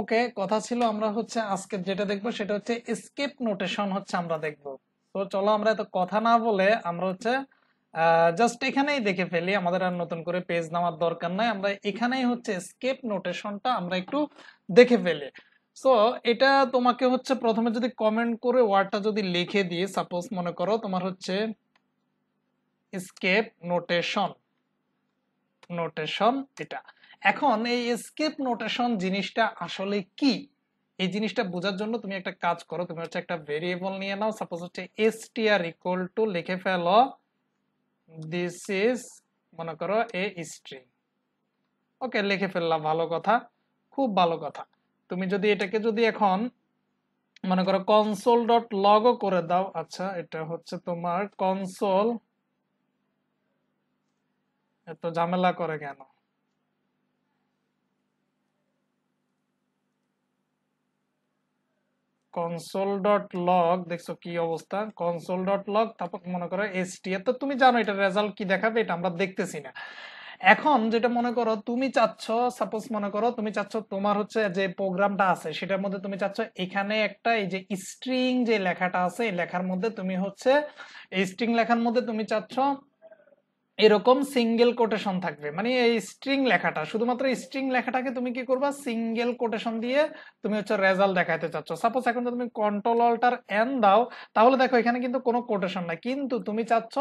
ওকে কথা ছিল আমরা হচ্ছে আজকে যেটা দেখবো সেটা হচ্ছে স্কেপ নোটেশন হচ্ছে আমরা দেখব তো চলো আমরা এত কথা না বলে আমরা হচ্ছে জাস্ট এখানেই দেখে ফেলি আমাদের আর নতুন করে পেজ নামার দরকার নাই আমরা এখানেই হচ্ছে স্কেপ নোটেশনটা আমরা একটু দেখে ফেলি সো এটা তোমাকে হচ্ছে প্রথমে যদি কমেন্ট করে ওয়ার্ডটা যদি লিখে দিই সাপোজ মনে করো তোমার হচ্ছে স্কেপ নোটেশন নোটেশন এটা এখন এই স্কেপ নোটেশন জিনিসটা আসলে কি এই জিনিসটা বোঝার জন্য তুমি একটা কাজ করো তুমি হচ্ছে একটা ভেরিয়েবল নিয়ে নাও সাপোজ হচ্ছে S T R equal to লিখে ফেলো দিস ইজ মনে করো এ স্ট্রিং ওকে লিখে ফেললাম ভালো কথা খুব ভালো কথা তুমি যদি এটাকে যদি এখন মনে করো কনসোল ডট লগ করে দাও আচ্ছা এটা হচ্ছে তোমার কনসোল এত ঝামেলা করে কেন কনসোল ডট লগ দেখছো কি অবস্থা কনসোল ডট লগ তারপর মনে করো এসটি তো তুমি জানো এটা রেজাল্ট কি দেখাবে এটা আমরা দেখতেছি না এখন যেটা মনে করো তুমি চাচ্ছ সাপোজ মনে করো তুমি চাচ্ছ তোমার হচ্ছে যে প্রোগ্রামটা আছে সেটার মধ্যে তুমি চাচ্ছ এখানে একটা এই যে স্ট্রিং যে লেখাটা আছে এই লেখার মধ্যে তুমি হচ্ছে এই স্ট্রিং লেখার মধ্যে তুমি চাচ্ছ এরকম সিঙ্গেল কোটেশন থাকবে মানে এই স্ট্রিং লেখাটা শুধুমাত্র স্ট্রিং লেখাটাকে তুমি কি করবা সিঙ্গেল কোটেশন দিয়ে তুমি হচ্ছে রেজাল্ট দেখাতে চাচ্ছ সাপোজ এখন তুমি কন্ট্রোল অল্টার এন দাও তাহলে দেখো এখানে কিন্তু কোনো কোটেশন নাই কিন্তু তুমি চাচ্ছ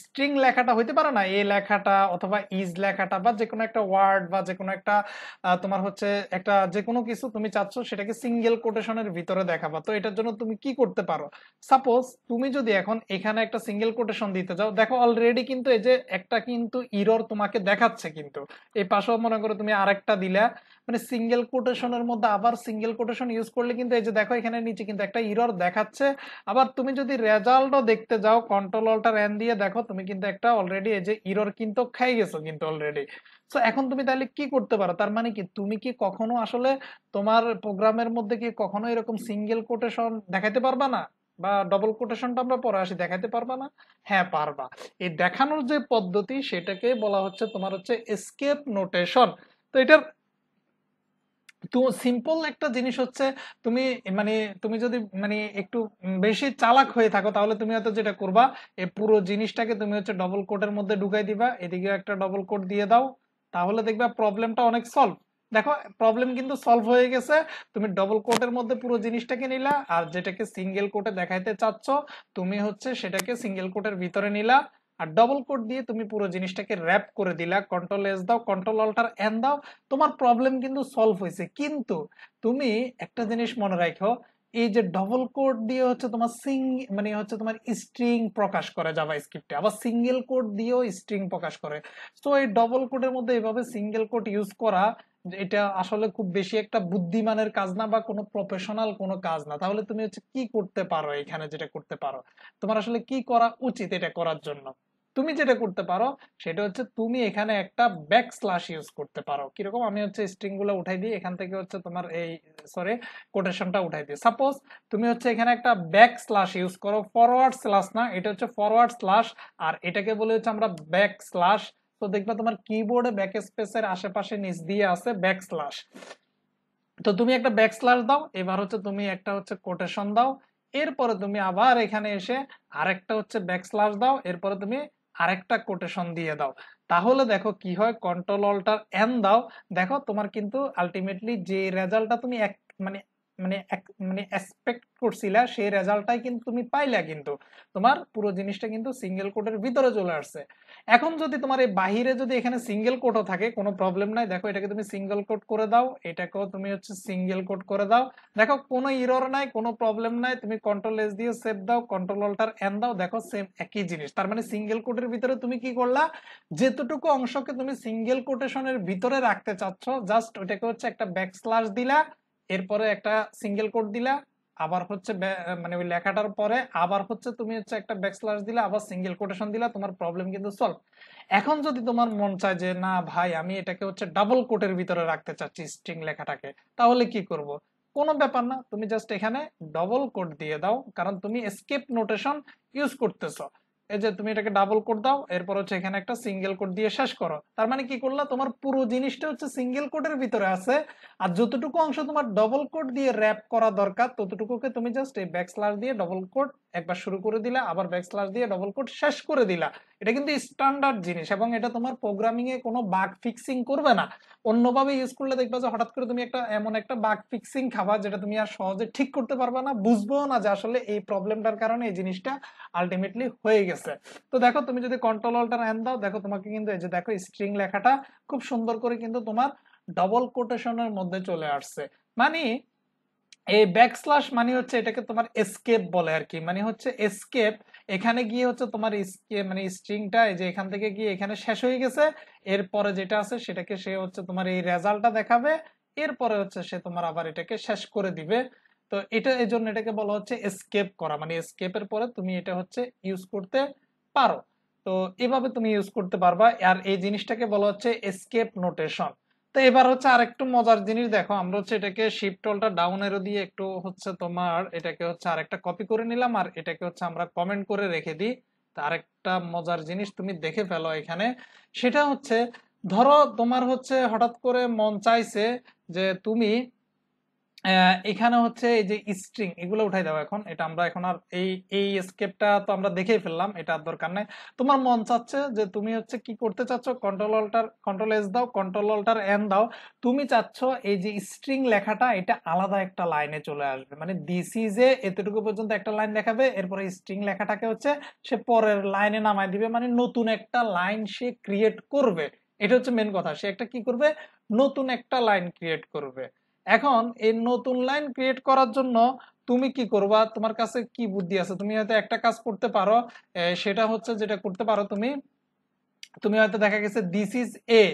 স্ট্রিং লেখাটা হইতে পারে না এ লেখাটা অথবা ইজ লেখাটা বা যে কোনো একটা ওয়ার্ড বা যে কোনো একটা তোমার হচ্ছে একটা যে কোনো কিছু তুমি চাচ্ছ সেটাকে সিঙ্গেল কোটেশনের ভিতরে দেখাবা তো এটার জন্য তুমি কি করতে পারো সাপোজ তুমি যদি এখন এখানে একটা সিঙ্গেল কোটেশন দিতে যাও দেখো অলরেডি কিন্তু এই যে একটা কিন্তু ইরর তোমাকে দেখাচ্ছে কিন্তু এই পাশেও মনে করো তুমি আরেকটা দিলা মানে সিঙ্গেল কোটেশনের মধ্যে আবার সিঙ্গেল কোটেশন ইউজ করলে কিন্তু এই যে দেখো এখানে নিচে কিন্তু একটা ইরর দেখাচ্ছে আবার তুমি যদি রেজাল্টও দেখতে যাও কন্ট্রোল অল্টার এন দিয়ে দেখো তুমি কিন্তু একটা অলরেডি এই যে ইরর কিন্তু খেয়ে গেছো কিন্তু অলরেডি তো এখন তুমি তাহলে কি করতে পারো তার মানে কি তুমি কি কখনো আসলে তোমার প্রোগ্রামের মধ্যে কি কখনো এরকম সিঙ্গেল কোটেশন দেখাতে পারবা না বা ডবল কোটেশনটা আমরা পরে আসি দেখাতে পারবা না হ্যাঁ পারবা এই দেখানোর যে পদ্ধতি সেটাকে বলা হচ্ছে তোমার হচ্ছে স্কেপ নোটেশন তো এটার তো সিম্পল একটা জিনিস হচ্ছে তুমি মানে তুমি যদি মানে একটু বেশি চালাক হয়ে থাকো তাহলে তুমি হয়তো যেটা করবা এই পুরো জিনিসটাকে তুমি হচ্ছে ডবল কোটের মধ্যে ঢুকাই দিবা এদিকে একটা ডবল কোট দিয়ে দাও তাহলে দেখবা প্রবলেমটা অনেক সলভ দেখো প্রবলেম কিন্তু সলভ হয়ে গেছে তুমি ডবল কোটের মধ্যে পুরো জিনিসটাকে নিলা আর যেটাকে সিঙ্গেল কোটে দেখাইতে চাচ্ছ তুমি হচ্ছে সেটাকে সিঙ্গেল কোটের ভিতরে নিলা আর ডবল কোড দিয়ে তুমি পুরো জিনিসটাকে র্যাপ করে দিলা কন্ট্রোল এস দাও কন্ট্রোল অল্টার এন দাও তোমার প্রবলেম কিন্তু সলভ হয়েছে কিন্তু তুমি একটা জিনিস মনে রাখো এই যে ডবল কোড দিয়ে হচ্ছে তোমার সিং মানে হচ্ছে তোমার স্ট্রিং প্রকাশ করে যাবা স্ক্রিপ্টে আবার সিঙ্গেল কোড দিয়েও স্ট্রিং প্রকাশ করে তো এই ডবল কোডের মধ্যে এভাবে সিঙ্গেল কোড ইউজ করা এটা আসলে খুব বেশি একটা বুদ্ধিমানের কাজ না বা কোনো প্রফেশনাল কোনো কাজ না তাহলে তুমি হচ্ছে কি করতে পারো এখানে যেটা করতে পারো তোমার আসলে কি করা উচিত এটা করার জন্য তুমি যেটা করতে পারো সেটা হচ্ছে তুমি এখানে একটা ব্যাক স্ল্যাশ ইউজ করতে পারো কিরকম আমি হচ্ছে গুলো উঠাই দিই এখান থেকে হচ্ছে তোমার এই সরি কোটেশনটা উঠাই দিই সাপোজ তুমি হচ্ছে এখানে একটা ব্যাক স্ল্যাশ ইউজ করো ফরওয়ার্ড স্ল্যাশ না এটা হচ্ছে ফরওয়ার্ড স্ল্যাশ আর এটাকে বলে হচ্ছে আমরা ব্যাক স্ল্যাশ তো দেখবা তোমার কিবোর্ডে ব্যাক স্পেসের আশেপাশে নিচ দিয়ে আছে ব্যাক স্ল্যাশ তো তুমি একটা ব্যাক স্ল্যাশ দাও এবার হচ্ছে তুমি একটা হচ্ছে কোটেশন দাও এরপরে তুমি আবার এখানে এসে আরেকটা হচ্ছে ব্যাক স্ল্যাশ দাও এরপরে তুমি আরেকটা কোটেশন দিয়ে দাও তাহলে দেখো কি হয় কন্ট্রোল অল্টার এন দাও দেখো তোমার কিন্তু আলটিমেটলি যে রেজাল্টটা তুমি এক মানে মানে মানে এক্সপেক্ট করছিলা সেই রেজাল্টটাই কিন্তু তুমি পাইলা কিন্তু তোমার পুরো জিনিসটা কিন্তু সিঙ্গেল কোটের ভিতরে চলে আসছে এখন যদি তোমার এই বাহিরে যদি এখানে সিঙ্গেল কোটও থাকে কোনো প্রবলেম নাই দেখো এটাকে তুমি সিঙ্গেল কোট করে দাও এটাকেও তুমি হচ্ছে সিঙ্গেল কোট করে দাও দেখো কোনো ইরর নাই কোনো প্রবলেম নাই তুমি কন্ট্রোল এস দিয়ে সেভ দাও কন্ট্রোল অল্টার এন দাও দেখো সেম একই জিনিস তার মানে সিঙ্গেল কোটের ভিতরে তুমি কি করলা যেতটুকু অংশকে তুমি সিঙ্গেল কোটেশনের ভিতরে রাখতে চাচ্ছ জাস্ট ওইটাকে হচ্ছে একটা ব্যাক স্ল্যাশ দিলা এরপরে একটা সিঙ্গেল কোড দিলা আবার হচ্ছে মানে ওই লেখাটার পরে আবার হচ্ছে তুমি হচ্ছে একটা ব্যাকস্ল্যাশ দিলে আবার সিঙ্গেল কোটেশন দিলে তোমার প্রবলেম কিন্তু সলভ এখন যদি তোমার মন চায় যে না ভাই আমি এটাকে হচ্ছে ডাবল কোটের ভিতরে রাখতে চাচ্ছি স্ট্রিং লেখাটাকে তাহলে কি করব। কোনো ব্যাপার না তুমি জাস্ট এখানে ডবল কোট দিয়ে দাও কারণ তুমি স্কেপ নোটেশন ইউজ করতেছো এই যে তুমি এটাকে ডাবল কোড দাও এরপর হচ্ছে এখানে একটা সিঙ্গেল কোড দিয়ে শেষ করো তার মানে কি করলা তোমার পুরো জিনিসটা হচ্ছে সিঙ্গেল কোডের ভিতরে আছে আর যতটুকু অংশ তোমার ডবল কোড দিয়ে র্যাপ করা দরকার ততটুকুকে তুমি জাস্ট এই ব্যাকস্লার দিয়ে ডবল কোড একবার শুরু করে দিলা আবার ব্যাকস্লার দিয়ে ডবল কোড শেষ করে দিলা এটা কিন্তু স্ট্যান্ডার্ড জিনিস এবং এটা তোমার প্রোগ্রামিং এ কোনো বাগ ফিক্সিং করবে না অন্যভাবে ইউজ করলে দেখবে যে হঠাৎ করে তুমি একটা এমন একটা বাগ ফিক্সিং খাবা যেটা তুমি আর সহজে ঠিক করতে পারবে না বুঝবো না যে আসলে এই প্রবলেমটার কারণে এই জিনিসটা আলটিমেটলি হয়ে গেছে তো দেখো তুমি যদি কন্ট্রোল অল্টার এন দাও দেখো তোমাকে কিন্তু এই যে দেখো স্ট্রিং লেখাটা খুব সুন্দর করে কিন্তু তোমার ডবল কোটেশনের মধ্যে চলে আসছে মানে এই ব্যাকস্ল্যাশ মানে হচ্ছে এটাকে তোমার এসকেপ বলে আর কি মানে হচ্ছে এসকেপ এখানে গিয়ে হচ্ছে তোমার ইয়ে মানে স্ট্রিংটা যে এখান থেকে গিয়ে এখানে শেষ হয়ে গেছে এরপরে যেটা আছে সেটাকে সে হচ্ছে তোমার এই রেজাল্টটা দেখাবে এরপরে হচ্ছে সে তোমার আবার এটাকে শেষ করে দিবে তো এটা এই জন্য এটাকে বলা হচ্ছে স্কেপ করা মানে স্কেপের পরে তুমি এটা হচ্ছে ইউজ করতে পারো তো এভাবে তুমি ইউজ করতে পারবা আর এই জিনিসটাকে বলা হচ্ছে স্কেপ নোটেশন তো এবার হচ্ছে আর একটু মজার জিনিস দেখো আমরা হচ্ছে এটাকে শিফট অলটা ডাউন এরও দিয়ে একটু হচ্ছে তোমার এটাকে হচ্ছে আর একটা কপি করে নিলাম আর এটাকে হচ্ছে আমরা কমেন্ট করে রেখে দিই একটা মজার জিনিস তুমি দেখে ফেলো এখানে সেটা হচ্ছে ধরো তোমার হচ্ছে হঠাৎ করে মন চাইছে যে তুমি এখানে হচ্ছে এই যে স্ট্রিং এগুলো উঠাই দাও এখন এটা আমরা এখন আর এই এই স্কেপটা তো আমরা দেখেই ফেললাম এটা দরকার নেই তোমার মন চাচ্ছে যে তুমি হচ্ছে কি করতে চাচ্ছ কন্ট্রোল অল্টার কন্ট্রোল এস দাও কন্ট্রোল অল্টার এন দাও তুমি চাচ্ছ এই যে স্ট্রিং লেখাটা এটা আলাদা একটা লাইনে চলে আসবে মানে ইজ যে এতটুকু পর্যন্ত একটা লাইন দেখাবে এরপরে স্ট্রিং লেখাটাকে হচ্ছে সে পরের লাইনে নামায় দিবে মানে নতুন একটা লাইন সে ক্রিয়েট করবে এটা হচ্ছে মেন কথা সে একটা কি করবে নতুন একটা লাইন ক্রিয়েট করবে এখন এই নতুন লাইন ক্রিয়েট করার জন্য তুমি কি করবা তোমার কাছে কি বুদ্ধি আছে তুমি হয়তো একটা কাজ করতে পারো সেটা হচ্ছে যেটা করতে পারো তুমি তুমি হয়তো দেখা গেছে দিস ইজ এ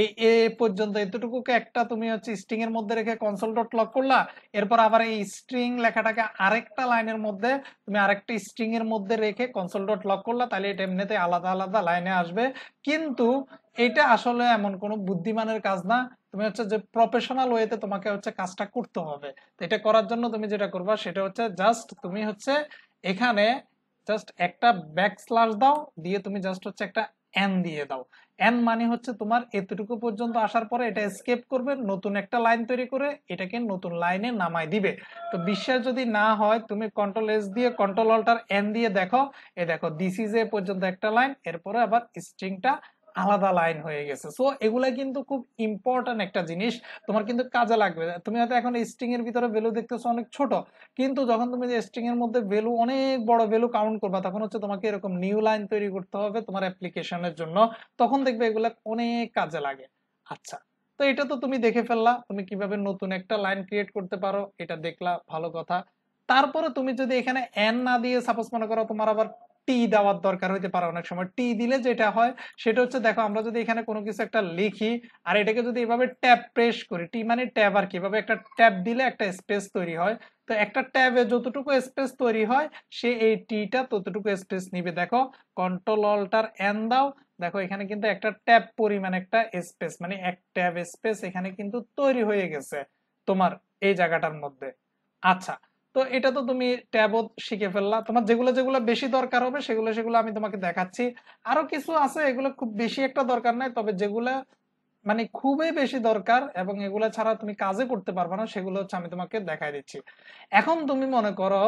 এই এ পর্যন্ত এতটুকুকে একটা তুমি হচ্ছে স্ট্রিং এর মধ্যে রেখে কনসোল ডট লক করলা এরপর আবার এই স্ট্রিং লেখাটাকে আরেকটা লাইনের মধ্যে তুমি আরেকটা স্ট্রিং এর মধ্যে রেখে কনসোল ডট লক করলা তাহলে এটা এমনিতে আলাদা আলাদা লাইনে আসবে কিন্তু এটা আসলে এমন কোনো বুদ্ধিমানের কাজ না তুমি হচ্ছে যে প্রফেশনাল ওয়েতে তোমাকে হচ্ছে কাজটা করতে হবে এটা করার জন্য তুমি যেটা করবা সেটা হচ্ছে জাস্ট তুমি হচ্ছে এখানে জাস্ট একটা ব্যাক স্ল্যাশ দাও দিয়ে তুমি জাস্ট হচ্ছে একটা এন দিয়ে দাও এন মানে হচ্ছে তোমার এতটুকু পর্যন্ত আসার পরে এটা স্কেপ করবে নতুন একটা লাইন তৈরি করে এটাকে নতুন লাইনে নামাই দিবে তো বিশ্বাস যদি না হয় তুমি কন্ট্রোল এস দিয়ে কন্ট্রোল অল্টার এন দিয়ে দেখো এ দেখো দিস ইজ এ পর্যন্ত একটা লাইন এরপরে আবার স্ট্রিংটা আলাদা লাইন হয়ে গেছে সো এগুলা কিন্তু খুব ইম্পর্টেন্ট একটা জিনিস তোমার কিন্তু কাজে লাগবে তুমি হয়তো এখন স্ট্রিং এর ভিতরে ভ্যালু দেখতেছো অনেক ছোট কিন্তু যখন তুমি যে স্ট্রিং এর মধ্যে ভ্যালু অনেক বড় ভ্যালু কাউন্ট করবা তখন হচ্ছে তোমাকে এরকম নিউ লাইন তৈরি করতে হবে তোমার অ্যাপ্লিকেশনের জন্য তখন দেখবে এগুলা অনেক কাজে লাগে আচ্ছা তো এটা তো তুমি দেখে ফেললা তুমি কিভাবে নতুন একটা লাইন ক্রিয়েট করতে পারো এটা দেখলা ভালো কথা তারপরে তুমি যদি এখানে এন না দিয়ে সাপোজ মনে করো তোমার আবার টি দেওয়ার দরকার হইতে পারে অনেক সময় টি দিলে যেটা হয় সেটা হচ্ছে দেখো আমরা যদি এখানে কোনো কিছু একটা লিখি আর এটাকে যদি এভাবে ট্যাপ প্রেস করি টি মানে ট্যাব আর কি এভাবে একটা ট্যাব দিলে একটা স্পেস তৈরি হয় তো একটা ট্যাবে যতটুকু স্পেস তৈরি হয় সে এই টিটা ততটুকু স্পেস নিবে দেখো কন্ট্রোল অল্টার এন দাও দেখো এখানে কিন্তু একটা ট্যাব পরিমাণ একটা স্পেস মানে এক ট্যাব স্পেস এখানে কিন্তু তৈরি হয়ে গেছে তোমার এই জায়গাটার মধ্যে আচ্ছা তো এটা তো তুমি ট্যাবও শিখে ফেললা তোমার যেগুলো যেগুলো বেশি দরকার হবে সেগুলো সেগুলো আমি তোমাকে দেখাচ্ছি আরো কিছু আছে এগুলো খুব বেশি একটা দরকার নাই তবে যেগুলো মানে খুবই বেশি দরকার এবং এগুলো ছাড়া তুমি কাজে করতে পারবে না সেগুলো হচ্ছে আমি তোমাকে দেখাই দিচ্ছি এখন তুমি মনে করো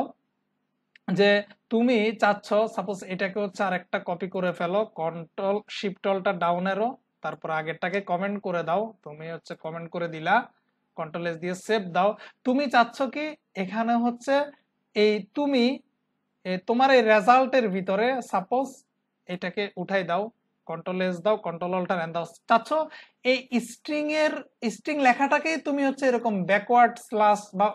যে তুমি চাচ্ছ সাপোজ এটাকে হচ্ছে আর একটা কপি করে ফেলো কন্ট্রোল শিফটলটা ডাউনেরও তারপর আগেরটাকে কমেন্ট করে দাও তুমি হচ্ছে কমেন্ট করে দিলা কন্ট্রোল এস দিয়ে সেভ দাও তুমি চাচ্ছ কি এখানে হচ্ছে এই তুমি তোমার এই রেজাল্টের ভিতরে সাপোজ এটাকে উঠাই দাও কন্ট্রোল এস দাও কন্ট্রোল অল্টার এন দাও চাচ্ছ এই স্ট্রিং এর স্ট্রিং লেখাটাকেই তুমি হচ্ছে এরকম ব্যাকওয়ার্ড স্লাস বা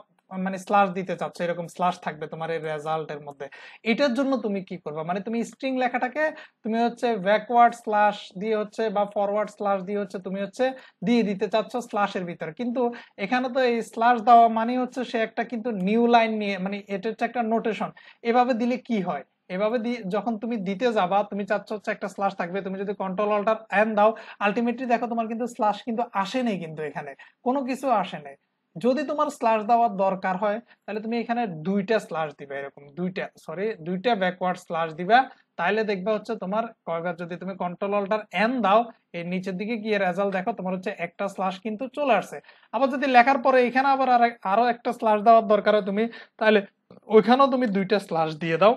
মানে স্লাশ দিতে চাচ্ছ এরকম স্লাশ থাকবে তোমার এই রেজাল্টের মধ্যে এটার জন্য তুমি কি করবে মানে তুমি স্ট্রিং লেখাটাকে তুমি হচ্ছে ব্যাকওয়ার্ড স্লাশ দিয়ে হচ্ছে বা ফরওয়ার্ড স্লাশ দিয়ে হচ্ছে তুমি হচ্ছে দিয়ে দিতে চাচ্ছ স্লাশের ভিতরে কিন্তু এখানে তো এই স্লাশ দেওয়া মানে হচ্ছে সে একটা কিন্তু নিউ লাইন নিয়ে মানে এটা হচ্ছে একটা নোটেশন এভাবে দিলে কি হয় এভাবে যখন তুমি দিতে যাবা তুমি চাচ্ছ হচ্ছে একটা স্লাশ থাকবে তুমি যদি কন্ট্রোল অল্টার অ্যান দাও আলটিমেটলি দেখো তোমার কিন্তু স্লাশ কিন্তু আসে নেই কিন্তু এখানে কোনো কিছু আসে নেই যদি তোমার স্ল্যাশ দেওয়ার দরকার হয় তাহলে তুমি এখানে দুইটা স্ল্যাশ দিবা এরকম দুইটা সরি দুইটা ব্যাকওয়ার্ড স্ল্যাশ দিবা তাহলে দেখবে হচ্ছে তোমার যদি তুমি কন্ট্রোল অল্টার এন দাও এর নিচের দিকে গিয়ে রেজাল্ট দেখো তোমার হচ্ছে একটা স্ল্যাশ কিন্তু চলে আসছে আবার যদি লেখার পরে এখানে আবার আরো একটা স্ল্যাশ দেওয়ার দরকার হয় তুমি তাহলে ওইখানেও তুমি দুইটা স্ল্যাশ দিয়ে দাও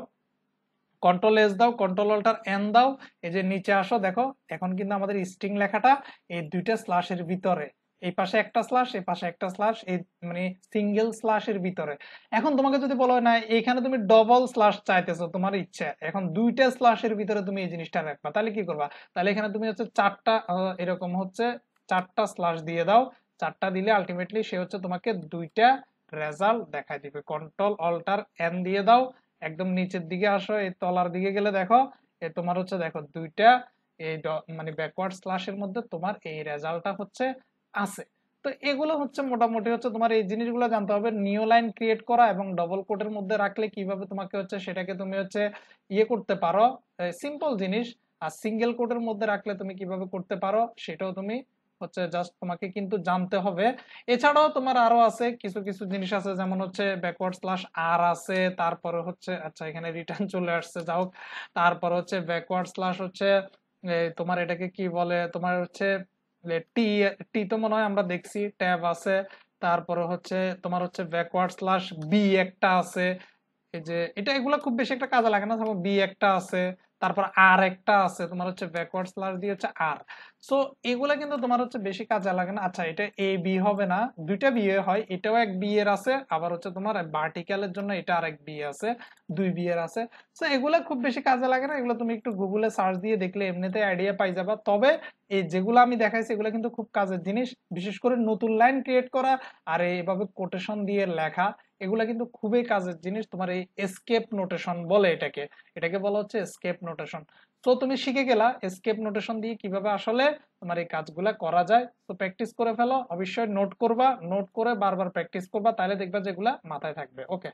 কন্ট্রোল এস দাও কন্ট্রোল অল্টার এন দাও এই যে নিচে আসো দেখো এখন কিন্তু আমাদের স্ট্রিং লেখাটা এই দুইটা স্ল্যাশের ভিতরে এই পাশে একটা স্ল্যাশ এই পাশে একটা স্ল্যাশ এই মানে সিঙ্গেল স্ল্যাশের ভিতরে এখন তোমাকে যদি বলো না এখানে তুমি ডবল স্ল্যাশ চাইতেছো তোমার ইচ্ছা এখন দুইটা স্ল্যাশের ভিতরে তুমি এই জিনিসটা রাখবা তাহলে কি করবা তাহলে এখানে তুমি হচ্ছে চারটা এরকম হচ্ছে চারটা স্ল্যাশ দিয়ে দাও চারটা দিলে আলটিমেটলি সে হচ্ছে তোমাকে দুইটা রেজাল্ট দেখায় দিবে কন্ট্রোল অল্টার এন দিয়ে দাও একদম নিচের দিকে আসো এই তলার দিকে গেলে দেখো এ তোমার হচ্ছে দেখো দুইটা এই মানে ব্যাকওয়ার্ড স্ল্যাশের মধ্যে তোমার এই রেজাল্টটা হচ্ছে আছে তো এগুলো হচ্ছে মোটামুটি হচ্ছে তোমার এই জিনিসগুলো জানতে হবে নিউ লাইন ক্রিয়েট করা এবং ডবল কোটের মধ্যে রাখলে কিভাবে তোমাকে হচ্ছে সেটাকে তুমি হচ্ছে ইয়ে করতে পারো সিম্পল জিনিস আর সিঙ্গেল কোটের মধ্যে রাখলে তুমি কিভাবে করতে পারো সেটাও তুমি হচ্ছে জাস্ট তোমাকে কিন্তু জানতে হবে এছাড়াও তোমার আরো আছে কিছু কিছু জিনিস আছে যেমন হচ্ছে ব্যাকওয়ার্ড স্ল্যাশ আর আছে তারপরে হচ্ছে আচ্ছা এখানে রিটার্ন চলে আসছে যাও তারপরে হচ্ছে ব্যাকওয়ার্ড স্ল্যাশ হচ্ছে তোমার এটাকে কি বলে তোমার হচ্ছে টি টি তো মনে হয় আমরা দেখছি ট্যাব আছে তারপরে হচ্ছে তোমার হচ্ছে ব্যাকওয়ার্ড স্ল্যাশ বি একটা আছে এই যে এটা এগুলো খুব বেশি একটা কাজে লাগে না বি একটা আছে তারপর আর একটা আছে তোমার হচ্ছে ব্যাকওয়ার্ড স্ল্যাশ দিয়ে হচ্ছে আর সো এগুলো কিন্তু তোমার হচ্ছে বেশি কাজে লাগে না আচ্ছা এটা এ বি হবে না দুইটা বিয়ে হয় এটাও এক বি এর আছে আবার হচ্ছে তোমার ভার্টিক্যালের জন্য এটা আর এক বি আছে দুই বি এর আছে সো এগুলো খুব বেশি কাজে লাগে না এগুলো তুমি একটু গুগলে সার্চ দিয়ে দেখলে এমনিতে আইডিয়া পাই যাবা তবে এই যেগুলো আমি দেখাইছি এগুলো কিন্তু খুব কাজের জিনিস বিশেষ করে নতুন লাইন ক্রিয়েট করা আর এইভাবে কোটেশন দিয়ে লেখা এগুলো কিন্তু খুবই কাজের জিনিস তোমার এই এসকেপ নোটেশন বলে এটাকে এটাকে বলা হচ্ছে এসকেপ নোটেশন তো তুমি শিখে গেলা এসকেপ নোটেশন দিয়ে কিভাবে আসলে তোমার এই কাজগুলো করা যায় তো প্র্যাকটিস করে ফেলো অবশ্যই নোট করবা নোট করে বারবার প্র্যাকটিস করবা তাহলে দেখবা যেগুলা মাথায় থাকবে ওকে